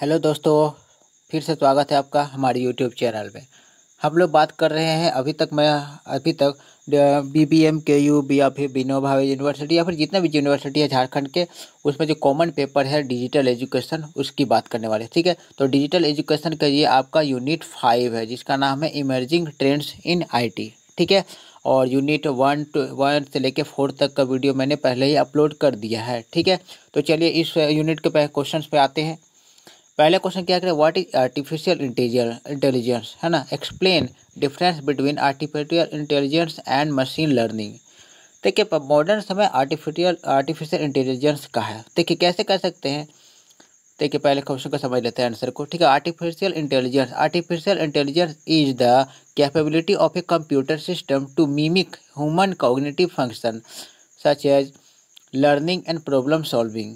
Hello दोस्तों फिर से स्वागत है आपका हमारे यूट्यूब चैनल में हम लोग बात कर रहे हैं अभी तक मैं अभी तक B B M K U या फिर विनोद भावे यूनिवर्सिटी या फिर जितना भी यूनिवर्सिटी है झारखंड के उसमें जो कॉमन पेपर है डिजिटल एजुकेशन उसकी बात करने वाले ठीक है तो डिजिटल एजुकेशन के लिए आपका यूनिट फाइव है जिसका नाम है इमर्जिंग ट्रेंड्स इन आई ठीक है और यूनिट वन टू वन से लेके फोर तक का वीडियो मैंने पहले ही अपलोड कर दिया है ठीक है तो चलिए इस यूनिट के क्वेश्चन पे आते हैं पहला क्वेश्चन क्या करें व्हाट इज आर्टिफिशियल इंटेलिजेंस है ना explain difference between artificial intelligence and machine learning देखिए मॉडर्न समय आर्टिफिशियल आर्टिफिशियल इंटेलिजेंस का है देखिए कैसे कह सकते हैं देखिए पहले क्वेश्चन का समझ लेते हैं आंसर को ठीक है artificial intelligence artificial intelligence is the capability of a computer system to mimic human cognitive function such as learning and problem solving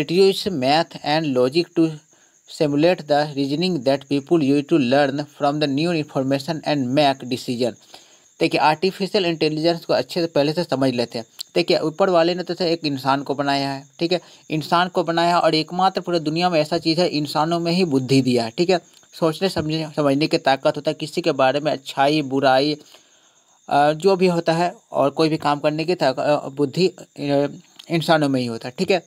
it use math and logic to simulate the reasoning that people use to learn from the new information and make decision देखिए artificial intelligence को अच्छे से पहले से समझ लेते हैं देखिए ऊपर वाले ने तो एक इंसान को बनाया है ठीक है इंसान को बनाया है और एकमात्र पूरे दुनिया में ऐसा चीज़ है इंसानों में ही बुद्धि दिया है ठीक है सोचने समझने समझने की ताकत होता है किसी के बारे में अच्छाई बुराई जो भी होता है और कोई भी काम करने की बुद्धि इंसानों में ही होता है ठीक है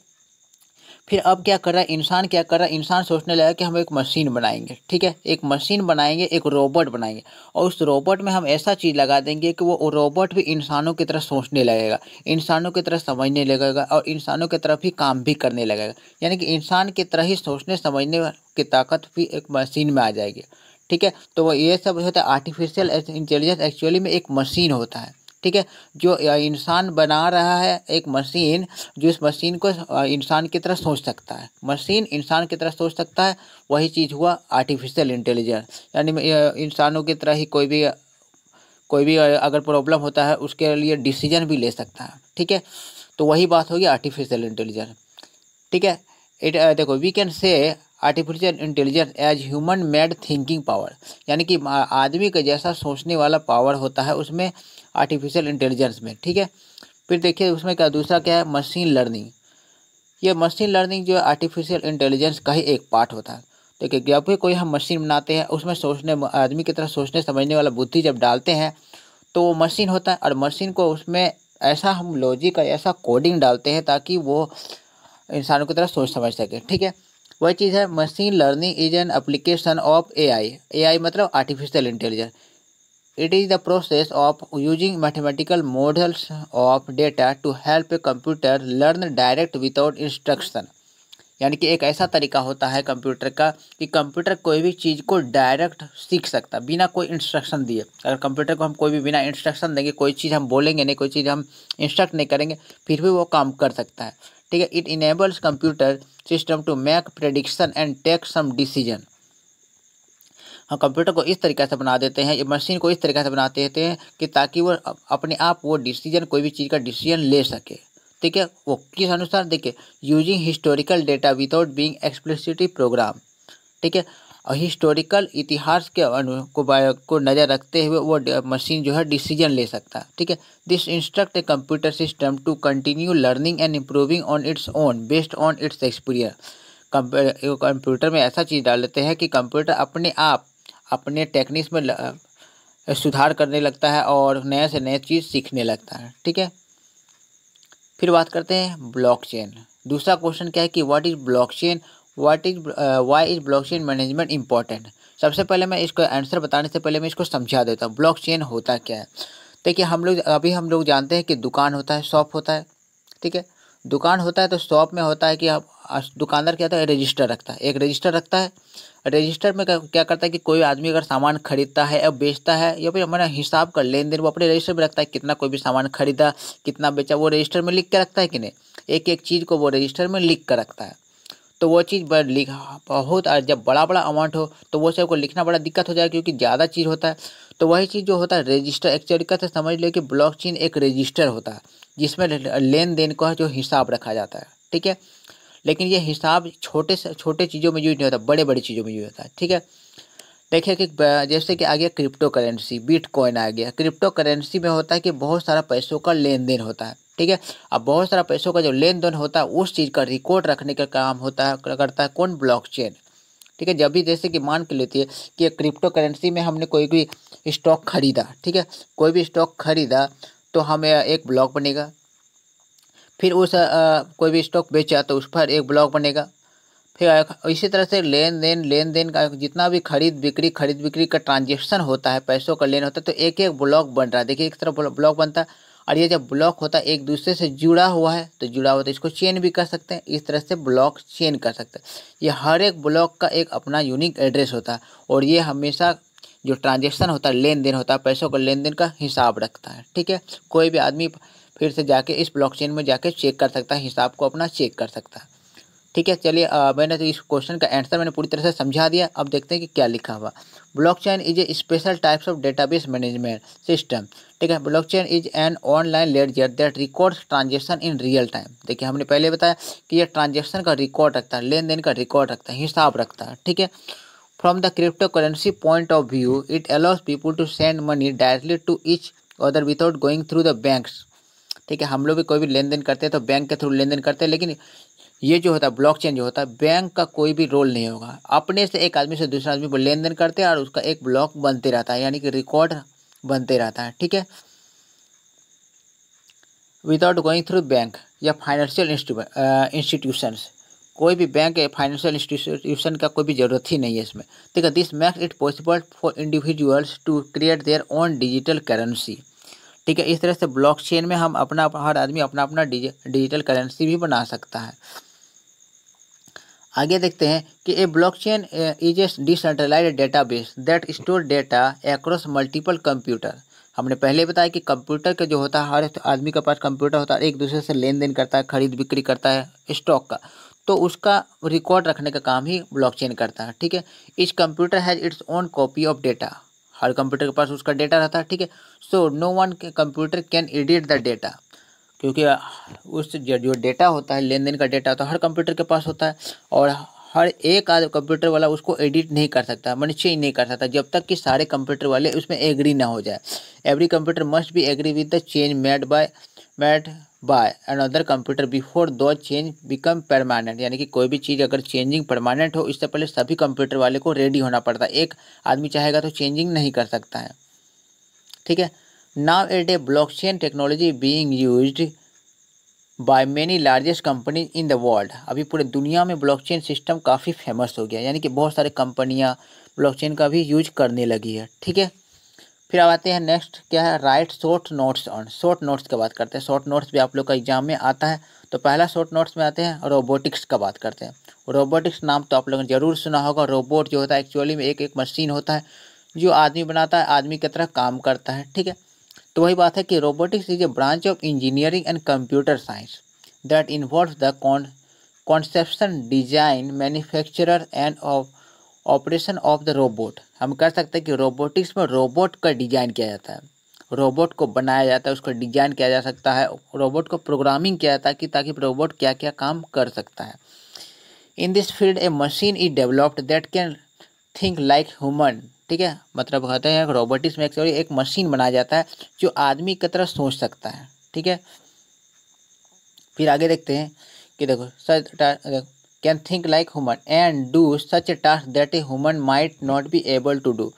फिर अब क्या कर रहा है इंसान क्या कर रहा है इंसान सोचने लगा कि हम एक मशीन बनाएंगे ठीक है एक मशीन बनाएंगे एक रोबोट बनाएंगे और उस रोबोट में हम ऐसा चीज़ लगा देंगे कि वो रोबोट भी इंसानों की तरह सोचने लगेगा इंसानों की तरह समझने लगेगा और इंसानों की तरफ ही काम भी करने लगेगा यानी कि इंसान की तरह ही सोचने समझने की ताकत भी एक मशीन में आ जाएगी ठीक है तो वो ये सब तो होता है आर्टिफिशियल इंटेलिजेंस एक्चुअली में एक मशीन होता है ठीक है जो इंसान बना रहा है एक मशीन जो इस मशीन को इंसान की तरह सोच सकता है मशीन इंसान की तरह सोच सकता है वही चीज़ हुआ आर्टिफिशियल इंटेलिजेंस यानी इंसानों की तरह ही कोई भी कोई भी अगर प्रॉब्लम होता है उसके लिए डिसीजन भी ले सकता है ठीक है तो वही बात होगी आर्टिफिशियल इंटेलिजेंस ठीक है इट देखो we can say artificial intelligence as human made thinking power यानी कि आदमी का जैसा सोचने वाला पावर होता है उसमें आर्टिफिशियल इंटेलिजेंस में ठीक है फिर देखिए उसमें क्या दूसरा क्या है मशीन लर्निंग ये मशीन लर्निंग जो है आर्टिफिशियल इंटेलिजेंस का ही एक पार्ट होता है देखिए जब भी कोई हम मशीन बनाते हैं उसमें सोचने आदमी की तरह सोचने समझने वाला बुद्धि जब डालते हैं तो वो मशीन होता है और मशीन को उसमें ऐसा हम लॉजिक और ऐसा कोडिंग डालते हैं ताकि वो इंसानों की तरह सोच समझ सके ठीक है वही चीज़ है machine learning is an application of A I A I मतलब artificial intelligence It is the process of using mathematical models of data to help a computer learn direct without instruction. यानी कि एक ऐसा तरीका होता है कंप्यूटर का कि कंप्यूटर कोई भी चीज़ को डायरेक्ट सीख सकता है बिना कोई इंस्ट्रक्शन दिए अगर कंप्यूटर को हम कोई भी बिना इंस्ट्रक्शन देंगे कोई चीज़ हम बोलेंगे नहीं कोई चीज़ हम इंस्ट्रक्ट नहीं करेंगे फिर भी वो काम कर सकता है ठीक है it enables computer system to make prediction and take some decision हम कंप्यूटर को इस तरीके से बना देते हैं मशीन को इस तरीके से बना देते हैं कि ताकि वो अपने आप वो डिसीजन कोई भी चीज़ का डिसीजन ले सके ठीक है वो किस अनुसार देखिए using historical data without being explicitly program ठीक है और हिस्टोरिकल इतिहास के अनु को को नज़र रखते हुए वो मशीन जो है डिसीजन ले सकता है ठीक है this instruct a computer system to continue learning and improving on its own based on its experience computer में ऐसा चीज़ डाल लेते हैं कि कंप्यूटर अपने आप अपने टेक्निक्स में सुधार करने लगता है और नए से नए चीज़ सीखने लगता है ठीक है फिर बात करते हैं ब्लॉकचेन दूसरा क्वेश्चन क्या है कि what is blockchain what is why is blockchain management important सबसे पहले मैं इसको आंसर बताने से पहले मैं इसको समझा देता हूँ ब्लॉक होता क्या है देखिए हम लोग अभी हम लोग जानते हैं कि दुकान होता है शॉप होता है ठीक है दुकान होता है तो शॉप में होता है कि आप दुकानदार क्या होता है रजिस्टर रखता है एक रजिस्टर रखता है रजिस्टर में क्या करता है कि कोई आदमी अगर सामान खरीदता है या बेचता है या फिर हमारा हिसाब का लेन देन वो अपने रजिस्टर में रखता है कितना कोई भी सामान खरीदा कितना बेचा वो रजिस्टर में लिख के रखता है कि नहीं एक एक चीज़ को वो रजिस्टर में लिख कर रखता है तो वो चीज़ लिख बहुत जब बड़ा बड़ा अमाउंट हो तो वो सबको लिखना बड़ा दिक्कत हो जाएगा क्योंकि ज़्यादा चीज़ होता है तो वही चीज़ जो होता है रजिस्टर एक तरीका से समझ लो कि ब्लॉक एक रजिस्टर होता है जिसमें लेन देन का जो हिसाब रखा जाता है ठीक है लेकिन ये हिसाब छोटे से छोटे चीज़ों में यूज नहीं होता बड़े बड़ी चीज़ों में यूज होता है ठीक है देखिए कि जैसे कि आ गया क्रिप्टो करेंसी बिटकॉइन आ गया क्रिप्टो करेंसी में होता है कि बहुत सारा पैसों का लेन देन होता है ठीक है अब बहुत सारा पैसों का जो लेन देन होता है उस चीज़ का रिकॉर्ड रखने का काम होता है करता है कौन ब्लॉकचेन ठीक है जब भी जैसे कि मान के लेती है कि क्रिप्टो करेंसी में हमने कोई भी स्टॉक खरीदा ठीक है कोई भी स्टॉक खरीदा तो हमें एक ब्लॉक बनेगा फिर उस आ, कोई भी स्टॉक बेचा तो उस पर एक ब्लॉक बनेगा फिर इसी तरह से लेन देन लेन देन का जितना भी खरीद बिक्री खरीद बिक्री का ट्रांजेक्शन होता है पैसों का लेन होता है तो एक एक ब्लॉक बन रहा है देखिए एक तरफ ब्लॉक बनता है और ये जब ब्लॉक होता है एक दूसरे से जुड़ा हुआ है तो जुड़ा हुआ तो इसको चेन भी कर सकते हैं इस तरह से ब्लॉक चेन कर सकते हैं ये हर एक ब्लॉक का एक अपना यूनिक एड्रेस होता है और ये हमेशा जो ट्रांजेक्शन होता है लेन देन होता है पैसों का लेन देन का हिसाब रखता है ठीक है कोई भी आदमी फिर से जाके इस ब्लॉकचेन में जाके चेक कर सकता है हिसाब को अपना चेक कर सकता है ठीक है चलिए मैंने तो इस क्वेश्चन का आंसर मैंने पूरी तरह से समझा दिया अब देखते हैं कि क्या लिखा हुआ blockchain is a special types of database management system ठीक है blockchain is an online ledger that records transaction in real time देखिए हमने पहले बताया कि यह ट्रांजेक्शन का रिकॉर्ड रखता है लेन देन का रिकॉर्ड रखता है हिसाब रखता है ठीक है From the cryptocurrency point of view, it allows people to send money directly to each other without going through the banks. ठीक है हम लोग भी कोई भी लेन देन करते हैं तो बैंक के थ्रू लेन देन करते हैं लेकिन ये जो होता है ब्लॉकचेन जो होता है बैंक का कोई भी रोल नहीं होगा अपने से एक आदमी से दूसरे आदमी पर लेन देन करते हैं और उसका एक ब्लॉक बनते रहता है यानी कि रिकॉर्ड बनते रहता है ठीक है विदाउट गोइंग थ्रू बैंक या फाइनेंशियल इंस्टीट्यूशंस कोई भी बैंक या फाइनेंशियल इंस्टीट्यूशन का कोई भी ज़रूरत ही नहीं है इसमें ठीक है this makes it possible for individuals to create their own digital currency ठीक है इस तरह से ब्लॉकचेन में हम अपना हर आदमी अपना अपना डिजिटल करेंसी भी बना सकता है आगे देखते हैं कि a blockchain is a decentralize data base that store data across multiple computer हमने पहले बताया कि कंप्यूटर का जो होता है हर आदमी के पास कंप्यूटर होता है एक दूसरे से लेन देन करता है खरीद बिक्री करता है स्टॉक का तो उसका रिकॉर्ड रखने का काम ही ब्लॉकचेन करता है ठीक है इस computer has its own copy of data हर कंप्यूटर के पास उसका डेटा रहता है ठीक है so no one computer can edit the data क्योंकि उस जो डेटा होता है लेन देन का डेटा होता है हर कंप्यूटर के पास होता है और हर एक आदमी कंप्यूटर वाला उसको एडिट नहीं कर सकता मैंने चेंज नहीं कर सकता जब तक कि सारे कंप्यूटर वाले उसमें एग्री ना हो जाए every computer must be agree with the change made by made by another computer before the change become permanent यानी कि कोई भी चीज़ अगर चेंजिंग परमानेंट हो इससे पहले सभी कंप्यूटर वाले को रेडी होना पड़ता है एक आदमी चाहेगा तो चेंजिंग नहीं कर सकता है ठीक है now at a block chain technology being use by many largest company in the world अभी पूरे दुनिया में ब्लॉक चेन सिस्टम काफ़ी फेमस हो गया यानी कि बहुत सारे कंपनियाँ ब्लॉक चेन का भी यूज करने लगी है ठीक है फिर अब आते हैं नेक्स्ट क्या है write short notes on short notes की बात करते हैं शॉर्ट नोट्स भी आप लोग का एग्जाम में आता है तो पहला शॉर्ट नोट्स में आते हैं रोबोटिक्स का बात करते हैं रोबोटिक्स नाम तो आप लोगों ने ज़रूर सुना होगा रोबोट जो होता है एक्चुअली में एक एक मशीन होता है जो आदमी बनाता है आदमी की तरह काम करता है ठीक है तो वही बात है कि robotics is a branch of engineering and computer science that involve the conception design manufacturer and of operation of the robot हम कह सकते हैं कि रोबोटिक्स में रोबोट का डिजाइन किया जाता है रोबोट को बनाया जाता है उसका डिजाइन किया जा सकता है रोबोट को प्रोग्रामिंग किया जाता है कि ताकि रोबोट क्या क्या काम कर सकता है in this field a machine is developed that can think like human ठीक है मतलब कहते हैं रोबोटिक्स में एक्चुअली एक मशीन बनाया जाता है जो आदमी की तरह सोच सकता है ठीक है फिर आगे देखते हैं कि देखो sir can think like human and do such a task that a human might not be able to do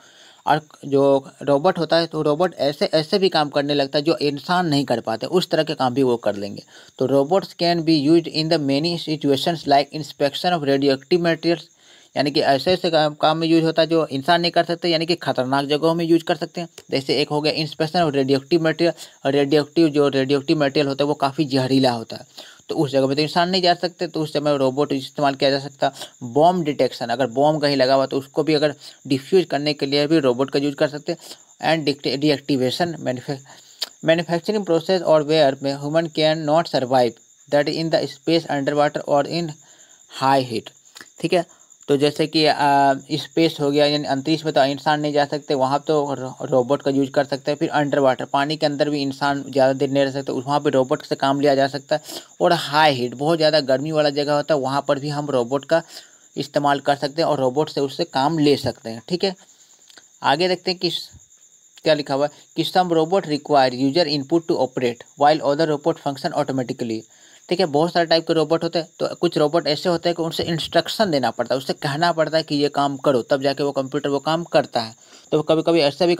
और जो रोबोट होता है तो रोबोट ऐसे ऐसे भी काम करने लगता है जो इंसान नहीं कर पाते उस तरह के काम भी वो कर लेंगे तो robots can be use in the many situations like inspection of radio active materials यानी कि ऐसे ऐसे काम में यूज होता है जो इंसान नहीं कर सकते यानी कि खतरनाक जगहों में यूज कर सकते हैं जैसे एक हो गया इंस्पेक्शन ऑफ एक्टिव मटेरियल और एक्टिव जो एक्टिव मटेरियल होता है वो काफ़ी जहरीला होता है तो उस जगह में तो इंसान नहीं जा सकते तो उस समय रोबोट इस्तेमाल किया जा सकता बॉम्ब डिटेक्शन अगर बॉम्ब कहीं लगा हुआ तो उसको भी अगर डिफ्यूज करने के लिए भी रोबोट का यूज कर सकते एंड डिएक्टिवेशन मैन्युफैक्चरिंग प्रोसेस और वेयर में human can not survive that in the space under water और इन हाई हीट ठीक है तो जैसे कि स्पेस हो गया यानी अंतरिक्ष में तो इंसान नहीं जा सकते वहाँ तो रोबोट का यूज कर सकते हैं फिर अंडर वाटर पानी के अंदर भी इंसान ज़्यादा देर नहीं रह सकते वहाँ पर रोबोट से काम लिया जा सकता है और हाई हीट बहुत ज़्यादा गर्मी वाला जगह होता है वहाँ पर भी हम रोबोट का इस्तेमाल कर सकते हैं और रोबोट से उससे काम ले सकते हैं ठीक है आगे देखते हैं किस क्या लिखा हुआ है कि some robot require user input to operate while other robot function automatically ठीक है बहुत सारे टाइप के रोबोट होते हैं तो कुछ रोबोट ऐसे होते हैं कि उनसे इंस्ट्रक्शन देना पड़ता है उससे कहना पड़ता है कि ये काम करो तब जाके वो कंप्यूटर वो काम करता है तो कभी कभी ऐसे भी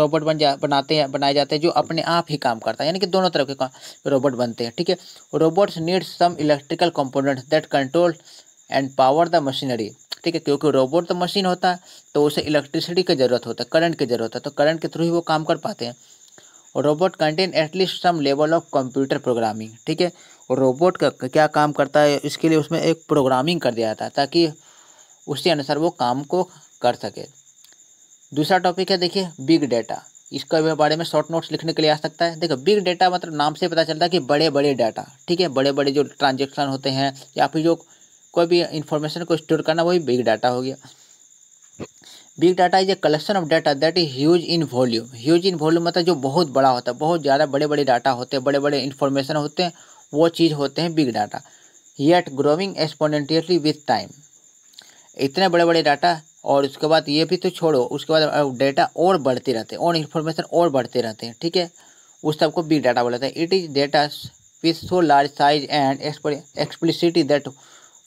रोबोट बन जा बनाते हैं बनाए जाते हैं जो अपने आप ही काम करता है यानी कि दोनों तरह के रोबोट बनते हैं ठीक है robots need some electrical components that control and power the machinery ठीक है क्योंकि रोबोट तो मशीन होता है तो उसे इलेक्ट्रिसिटी की ज़रूरत होता है करंट की ज़रूरत है तो करंट के थ्रू ही वो काम कर पाते हैं और robot contain at least some level of computer programming ठीक है रोबोट का क्या काम करता है इसके लिए उसमें एक प्रोग्रामिंग कर दिया जाता है ताकि उसके अनुसार वो काम को कर सके दूसरा टॉपिक है देखिए बिग डेटा इसके बारे में शॉर्ट नोट्स लिखने के लिए आ सकता है देखो बिग डेटा मतलब नाम से पता चलता है कि बड़े बड़े डाटा ठीक है बड़े बड़े जो ट्रांजेक्शन होते हैं या फिर जो कोई भी इंफॉर्मेशन को स्टोर करना वही बिग डाटा हो गया big data is a collection of data that is huge in volume huge in volume मतलब जो बहुत बड़ा होता है बहुत ज़्यादा बड़े बड़े डाटा होते हैं बड़े बड़े इन्फॉर्मेशन होते हैं वो चीज़ होते हैं big data yet growing exponentially with time इतने बड़े बड़े डाटा और उसके बाद ये भी तो छोड़ो उसके बाद डाटा और बढ़ते रहते हैं और इन्फॉर्मेशन और बढ़ते रहते हैं ठीक है उस सबको बिग डाटा बोला हैं it is data with so large size and explicitly that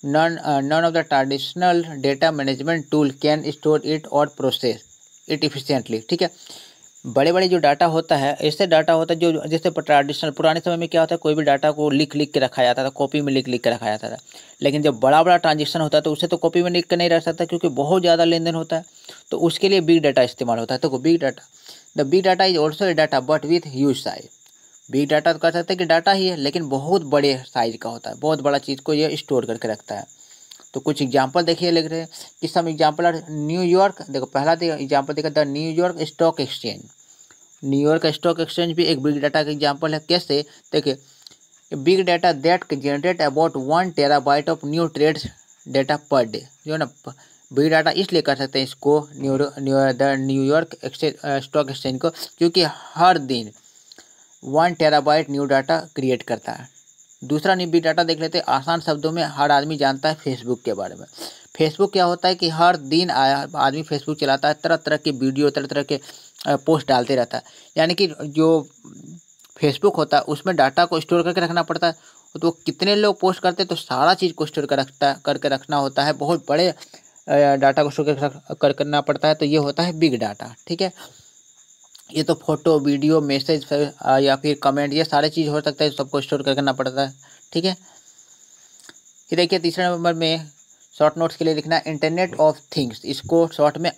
none none of the traditional data management tool can store it और प्रोसेस इट इफिशियंटली ठीक है बड़े बड़े जो डाटा होता है ऐसे डाटा होता है जो जैसे ट्रेडिशनल पुराने समय में क्या होता है कोई भी डाटा को लिख लिख के रखा जाता था कॉपी में लिख लिख के रखा जाता था लेकिन जब बड़ा बड़ा ट्रांजेक्शन होता है तो उसे तो कॉपी में लिख के नहीं रख सकता क्योंकि बहुत ज़्यादा लेन देन होता है तो उसके लिए बिग डाटा इस्तेमाल होता है तो big data the big data is also a data but with huge size big data तो कह सकते हैं कि डाटा ही है लेकिन बहुत बड़े साइज का होता है बहुत बड़ा चीज़ को ये स्टोर करके रखता है तो कुछ एग्जाम्पल देखिए लिख रहे हैं कि सम एग्जाम्पल आर न्यूयॉर्क देखो पहला एग्जाम्पल तो देखा the New York stock exchange New York stock exchange भी एक बिग डाटा का एग्जाम्पल है कैसे देखिए big data that generate about one terabyte of new trade data per day जो है ना बिग डाटा इसलिए कर सकते हैं इसको न्यूयॉर्क एक्सचेंज स्टॉक एक्सचेंज को क्योंकि हर दिन one terabyte new data create करता है दूसरा बिग डाटा देख लेते हैं आसान शब्दों में हर आदमी जानता है फेसबुक के बारे में फेसबुक क्या होता है कि हर दिन आदमी फेसबुक चलाता है तरह तरह के वीडियो तरह तरह के पोस्ट डालते रहता है यानी कि जो फेसबुक होता है उसमें डाटा को स्टोर करके रखना पड़ता है तो कितने लोग पोस्ट करते हैं तो सारा चीज़ को स्टोर कर रखता करके रखना होता है बहुत बड़े डाटा को स्टोर कर करना पड़ता है तो ये होता है बिग डाटा ठीक है ये तो फोटो वीडियो मैसेज या फिर कमेंट ये सारे चीज़ हो सकता है सबको स्टोर करना पड़ता है ठीक है ये देखिए तीसरे नंबर में शॉर्ट नोट्स के लिए लिखना इंटरनेट ऑफ थिंग्स इसको शॉर्ट में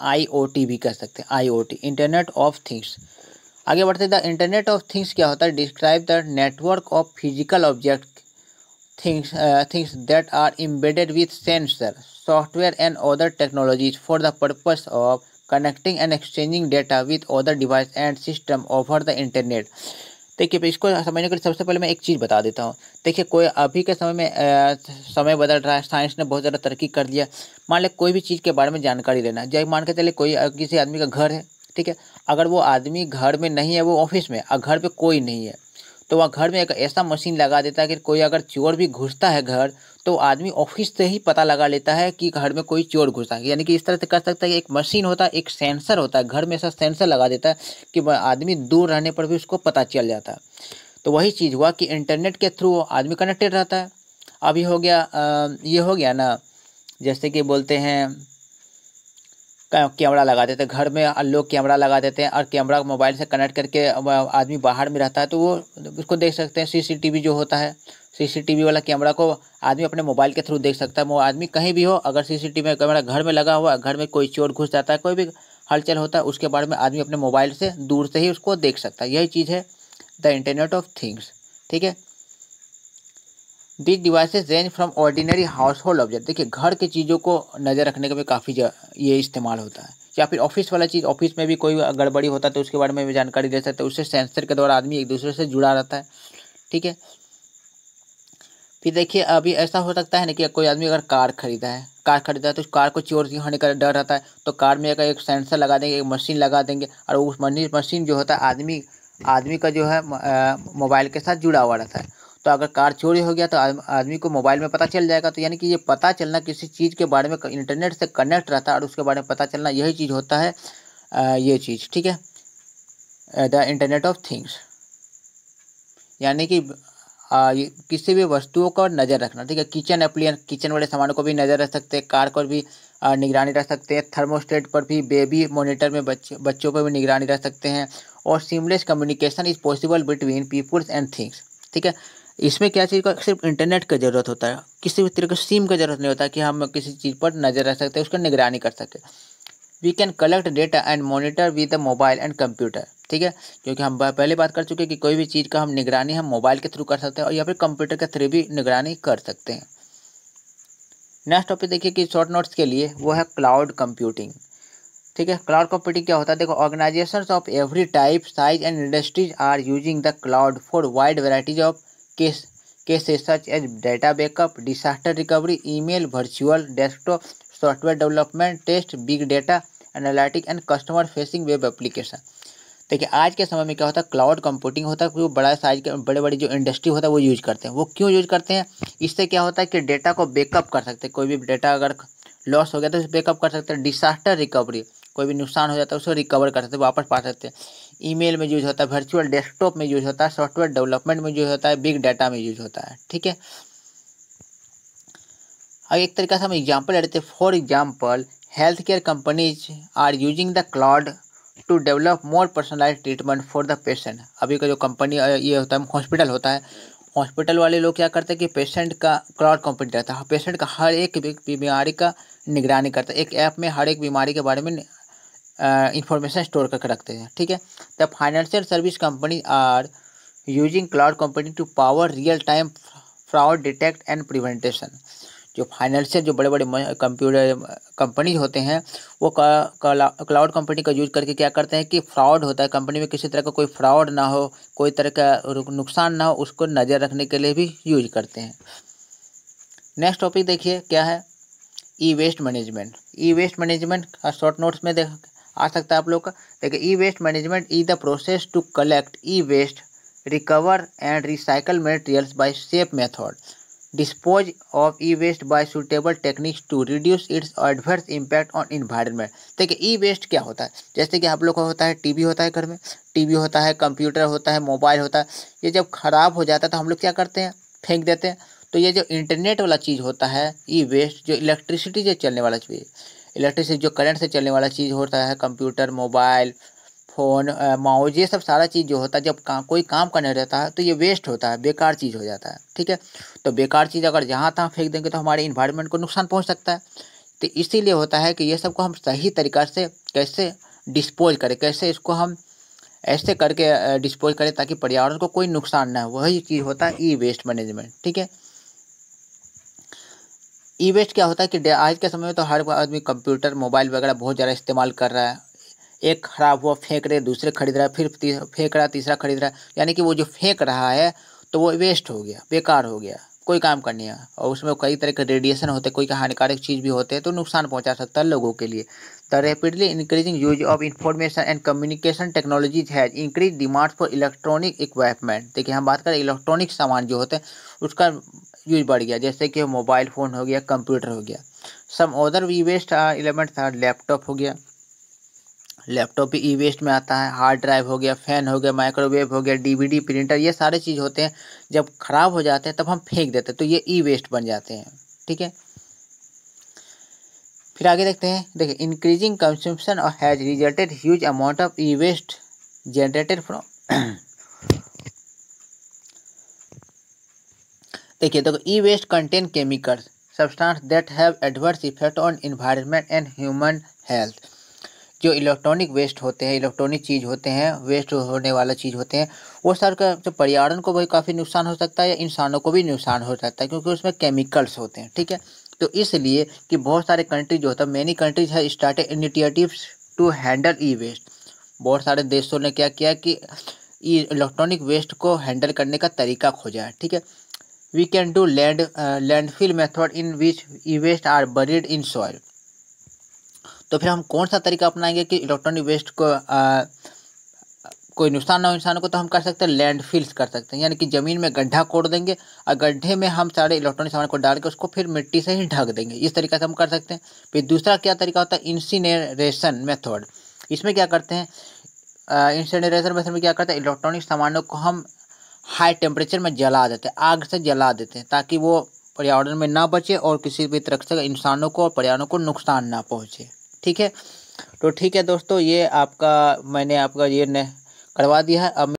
टी भी कह सकते हैं टी इंटरनेट ऑफ थिंग्स आगे बढ़ते द इंटरनेट ऑफ थिंग्स क्या होता है describe the network of physical object things things that are embedded with sensor software and other technologies for the purpose of connecting and exchanging data with other device and system over the internet देखिए इसको समझने के लिए सबसे पहले मैं एक चीज़ बता देता हूँ देखिए कोई अभी के समय में आ, समय बदल रहा है साइंस ने बहुत ज़्यादा तरक्की कर लिया मान लें कोई भी चीज़ के बारे में जानकारी लेना जैसे मान के चले कोई किसी आदमी का घर है ठीक है अगर वो आदमी घर में नहीं है वो ऑफिस में और घर पर कोई नहीं है तो वह घर में एक ऐसा मशीन लगा देता है कि कोई अगर चोर भी घुसता है घर तो आदमी ऑफिस से ही पता लगा लेता है कि घर में कोई चोर घुसा है यानी कि इस तरह से कर सकता है कि एक मशीन होता है एक सेंसर होता है घर में ऐसा सेंसर लगा देता है कि आदमी दूर रहने पर भी उसको पता चल जाता है तो वही चीज़ हुआ कि इंटरनेट के थ्रू आदमी कनेक्टेड रहता है अभी हो गया आ, ये हो गया ना जैसे कि बोलते हैं कैमरा लगा देते हैं घर में लोग कैमरा लगा देते हैं और कैमरा मोबाइल से कनेक्ट करके आदमी बाहर में रहता है तो वो उसको देख सकते हैं सीसीटीवी जो होता है सीसीटीवी वाला कैमरा को आदमी अपने मोबाइल के थ्रू देख सकता है वो आदमी कहीं भी हो अगर सीसीटीवी कैमरा घर में लगा हुआ घर में कोई चोर घुस जाता है कोई भी हलचल होता है उसके बारे में आदमी अपने मोबाइल से दूर से ही उसको देख सकता है यही चीज़ है द इंटरनेट ऑफ थिंग्स ठीक है this device range from ordinary household object देखिए घर की चीज़ों को नज़र रखने के भी काफ़ी ये इस्तेमाल होता है या फिर ऑफिस वाला चीज़ ऑफिस में भी कोई गड़बड़ी होता है तो उसके बारे में भी जानकारी दे सकते हैं उससे सेंसर के द्वारा आदमी एक दूसरे से जुड़ा रहता है ठीक है फिर देखिए अभी ऐसा हो सकता है ना कि कोई आदमी अगर कार खरीदा है कार खरीदा है तो उस कार को चोर होने का डर रहता है तो कार में अगर एक सेंसर लगा देंगे एक मशीन लगा देंगे और उस मशीन जो होता है आदमी आदमी का जो है मोबाइल के साथ जुड़ा हुआ रहता है तो अगर कार चोरी हो गया तो आदमी को मोबाइल में पता चल जाएगा तो यानी कि ये पता चलना किसी चीज़ के बारे में इंटरनेट से कनेक्ट रहता है और उसके बारे में पता चलना यही चीज़ होता है ये चीज़ ठीक है द इंटरनेट ऑफ थिंग्स यानी कि आ, किसी भी वस्तुओं को नज़र रखना ठीक है किचन अप्लियन किचन वाले सामान को भी नज़र रख सकते हैं कार को भी निगरानी रख सकते हैं थर्मोस्टेट पर भी बेबी मॉनिटर में बच्चे बच्चों पर भी निगरानी रख सकते हैं और seamless communication is possible between peoples and things ठीक है इसमें क्या चीज़ का सिर्फ इंटरनेट का ज़रूरत होता है किसी भी तरह का सिम का ज़रूरत नहीं होता कि हम किसी चीज़ पर नज़र रख सकते हैं उसका निगरानी कर सकते we can collect data and monitor with the mobile and computer ठीक है क्योंकि हम पहले बात कर चुके हैं कि कोई भी चीज़ का हम निगरानी हम मोबाइल के थ्रू कर सकते हैं और या फिर कंप्यूटर के थ्रू भी निगरानी कर सकते हैं नेक्स्ट टॉपिक देखिए कि शॉर्ट नोट्स के लिए वो है क्लाउड कंप्यूटिंग ठीक है क्लाउड कंप्यूटिंग क्या होता है देखो organisation of every type size and industries are using the cloud for wide varieties of case cases as data data disaster recovery recovery, email, virtual desktop software development test big data analytic and customer facing web application देखिए आज के समय में क्या होता है cloud computing होता है क्योंकि बड़ा साइज के बड़े बड़ी जो इंडस्ट्री होता है वो यूज करते हैं वो क्यों यूज करते हैं इससे क्या होता है कि डेटा को बैकअप कर सकते हैं कोई भी डेटा अगर लॉस हो गया तो उसे बैकअप कर सकते हैं डिसास्टर रिकवरी कोई भी नुकसान हो जाता है उसको रिकवर कर सकते हैं वापस पा सकते हैं ईमेल में यूज होता है वर्चुअल डेस्कटॉप में यूज होता है सॉफ्टवेयर डेवलपमेंट में यूज होता है बिग डाटा में यूज होता है ठीक है अब एक तरीका से हम एग्जाम्पल लेते हैं for example health care companies are using the cloud to develop more personalise treatment for the patient अभी का जो कंपनी ये होता है हॉस्पिटल होता है हॉस्पिटल वाले लोग क्या करते हैं कि पेशेंट का क्लाउड कंपनी रहता है पेशेंट का हर एक बीमारी का निगरानी करता है एक ऐप में हर एक बीमारी के बारे में इंफॉर्मेशन स्टोर करके रखते हैं ठीक है the financial service company are using cloud company to power real time fraud detect and prevention जो फाइनेंशियल जो बड़े बड़े कंप्यूटर कंपनी होते हैं वो क्लाउड कंपनी का यूज करके क्या करते हैं कि फ्रॉड होता है कंपनी में किसी तरह का कोई फ्रॉड ना हो कोई तरह का नुकसान ना हो उसको नज़र रखने के लिए भी यूज करते हैं नेक्स्ट टॉपिक देखिए क्या है e waste management e waste management short notes में देख आ सकता है आप लोग का देखिए e waste management is the process to collect e waste recover and recycle materials by safe method dispose of e waste by suitable techniques to reduce its adverse impact on environment देखिए e waste क्या होता है जैसे कि आप लोग का होता है टीवी होता है घर में टीवी होता है कंप्यूटर होता है मोबाइल होता है ये जब ख़राब हो जाता है तो हम लोग क्या करते हैं फेंक देते हैं तो ये जो इंटरनेट वाला चीज़ होता है ई वेस्ट जो इलेक्ट्रिसिटी से चलने वाला चीज़ इलेक्ट्रिसिटी जो करंट से चलने वाला चीज़ होता है कंप्यूटर मोबाइल फ़ोन माउस ये सब सारा चीज़ जो होता है जब का, कोई काम करने रहता है तो ये वेस्ट होता है बेकार चीज़ हो जाता है ठीक है तो बेकार चीज़ अगर जहाँ तहाँ फेंक देंगे तो हमारे इन्वायरमेंट को नुकसान पहुँच सकता है तो इसीलिए होता है कि ये सब को हम सही तरीक़ा से कैसे डिस्पोज करें कैसे इसको हम ऐसे करके डिस्पोज करें ताकि पर्यावरण को कोई नुकसान ना हो वही चीज़ होता है ई वेस्ट मैनेजमेंट ठीक है ई वेस्ट क्या होता है कि आज के समय में तो हर आदमी कंप्यूटर मोबाइल वगैरह बहुत ज़्यादा इस्तेमाल कर रहा है एक खराब हुआ फेंक रहे दूसरे खरीद रहा है फिर फेंक रहा तीसरा खरीद रहा है यानी कि वो जो फेंक रहा है तो वो वेस्ट हो गया बेकार हो गया कोई काम करनी है और उसमें कई तरह के रेडिएशन होते हैं कोई हानिकारक चीज़ भी होते हैं तो नुकसान पहुंचा सकता है लोगों के लिए the rapidly increasing use of information and communication technologies has increase demand for electronic equipment देखिए हम बात करें इलेक्ट्रॉनिक सामान जो होते हैं उसका यूज बढ़ गया जैसे कि मोबाइल फ़ोन हो गया कंप्यूटर हो गया some other we waste element था लैपटॉप हो गया लैपटॉप भी ई वेस्ट में आता है हार्ड ड्राइव हो गया फ़ैन हो गया माइक्रोवेव हो गया डीवीडी प्रिंटर ये सारे चीज़ होते हैं जब ख़राब हो जाते हैं तब हम फेंक देते हैं तो ये ई वेस्ट बन जाते हैं ठीक है फिर आगे देखते हैं देखिए इंक्रीजिंग और has resulted huge amount of e waste generated from देखिए देखो e waste contain chemicals substance that have adverse effect on environment and human health जो इलेक्ट्रॉनिक वेस्ट होते हैं इलेक्ट्रॉनिक चीज़ होते हैं वेस्ट होने वाला चीज़ होते हैं वो सर का जो पर्यावरण को भी काफ़ी नुकसान हो सकता है या इंसानों को भी नुकसान हो सकता है क्योंकि उसमें केमिकल्स होते हैं ठीक है तो इसलिए कि बहुत सारे कंट्रीज होता है मैनी कंट्रीज है start initiatives to handle e waste बहुत सारे देशों ने क्या किया कि इलेक्ट्रॉनिक वेस्ट को हैंडल करने का तरीका खोजा है ठीक है we can do land uh, landfill method in which e-waste are buried in soil तो फिर हम कौन सा तरीका अपनाएंगे कि इलेक्ट्रॉनिक वेस्ट को आ, uh, कोई नुकसान ना हो इंसानों को तो हम कर सकते हैं लैंडफिल्स कर सकते हैं यानी कि ज़मीन में गड्ढा कोड़ देंगे और गड्ढे में हम सारे इलेक्ट्रॉनिक सामान को डाल के उसको फिर मिट्टी से ही ढक देंगे इस तरीके से हम कर सकते हैं फिर दूसरा क्या तरीका होता है इंसिनेरेशन मेथड इसमें क्या करते हैं इंसिनेरेशन uh, मेथड में क्या करते हैं इलेक्ट्रॉनिक सामानों को हम हाई टेम्परेचर में जला देते हैं आग से जला देते हैं ताकि वो पर्यावरण में ना बचे और किसी भी तरह से इंसानों को और पर्यावरण को नुकसान ना पहुँचे ठीक है तो ठीक है दोस्तों ये आपका मैंने आपका ये करवा दिया है अब